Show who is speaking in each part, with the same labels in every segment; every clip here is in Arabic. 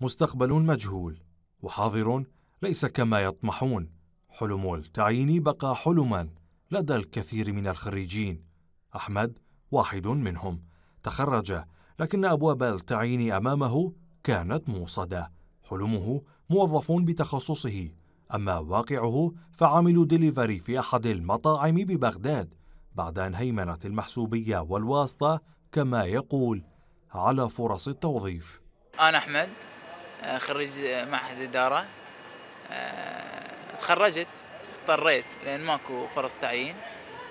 Speaker 1: مستقبل مجهول وحاضر ليس كما يطمحون حلم التعيين بقى حلما لدى الكثير من الخريجين أحمد واحد منهم تخرج لكن أبواب التعيين أمامه كانت موصدة حلمه موظف بتخصصه أما واقعه فعمل ديليفري في أحد المطاعم ببغداد بعد أن هيمنت المحسوبية والواسطة كما يقول على فرص التوظيف
Speaker 2: أنا أحمد آه، خريج معهد إدارة آه، تخرجت اضطريت لأن ماكو فرص تعيين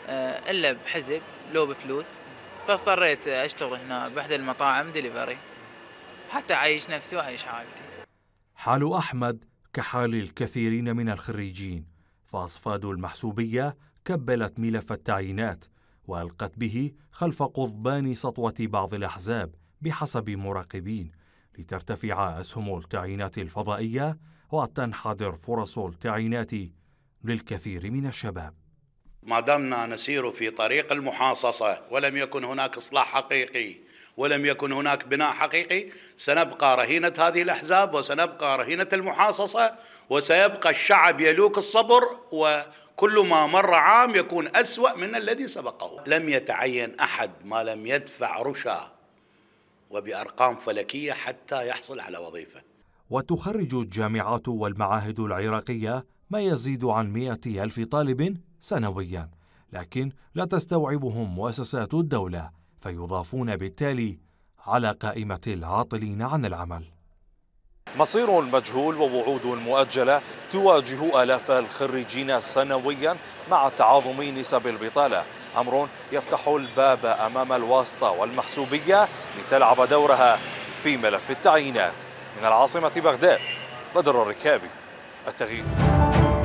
Speaker 2: آه، إلا بحزب لو بفلوس فاضطريت أشتغل هنا بحد المطاعم دليفري حتى أعيش نفسي وأعيش عائلتي
Speaker 1: حال أحمد كحال الكثيرين من الخريجين فأصفاد المحسوبية كبلت ملف التعيينات وألقت به خلف قضبان سطوة بعض الأحزاب بحسب مراقبين لترتفع أسهم التعيينات الفضائية وتنحدر فرص التعيينات للكثير من الشباب
Speaker 3: ما دمنا نسير في طريق المحاصصة ولم يكن هناك إصلاح حقيقي ولم يكن هناك بناء حقيقي سنبقى رهينة هذه الأحزاب وسنبقى رهينة المحاصصة وسيبقى الشعب يلوك الصبر وكل ما مر عام يكون أسوأ من الذي سبقه لم يتعين أحد ما لم يدفع رشا وبأرقام فلكية حتى يحصل على وظيفة
Speaker 1: وتخرج الجامعات والمعاهد العراقية ما يزيد عن مئة ألف طالب سنويا لكن لا تستوعبهم مؤسسات الدولة فيضافون بالتالي على قائمة العاطلين عن العمل مصير مجهول ووعود مؤجلة تواجه آلاف الخريجين سنويا مع تعاظم نسب البطالة أمر يفتح الباب أمام الواسطة والمحسوبية لتلعب دورها في ملف التعيينات من العاصمة بغداد بدر الركابي التغيير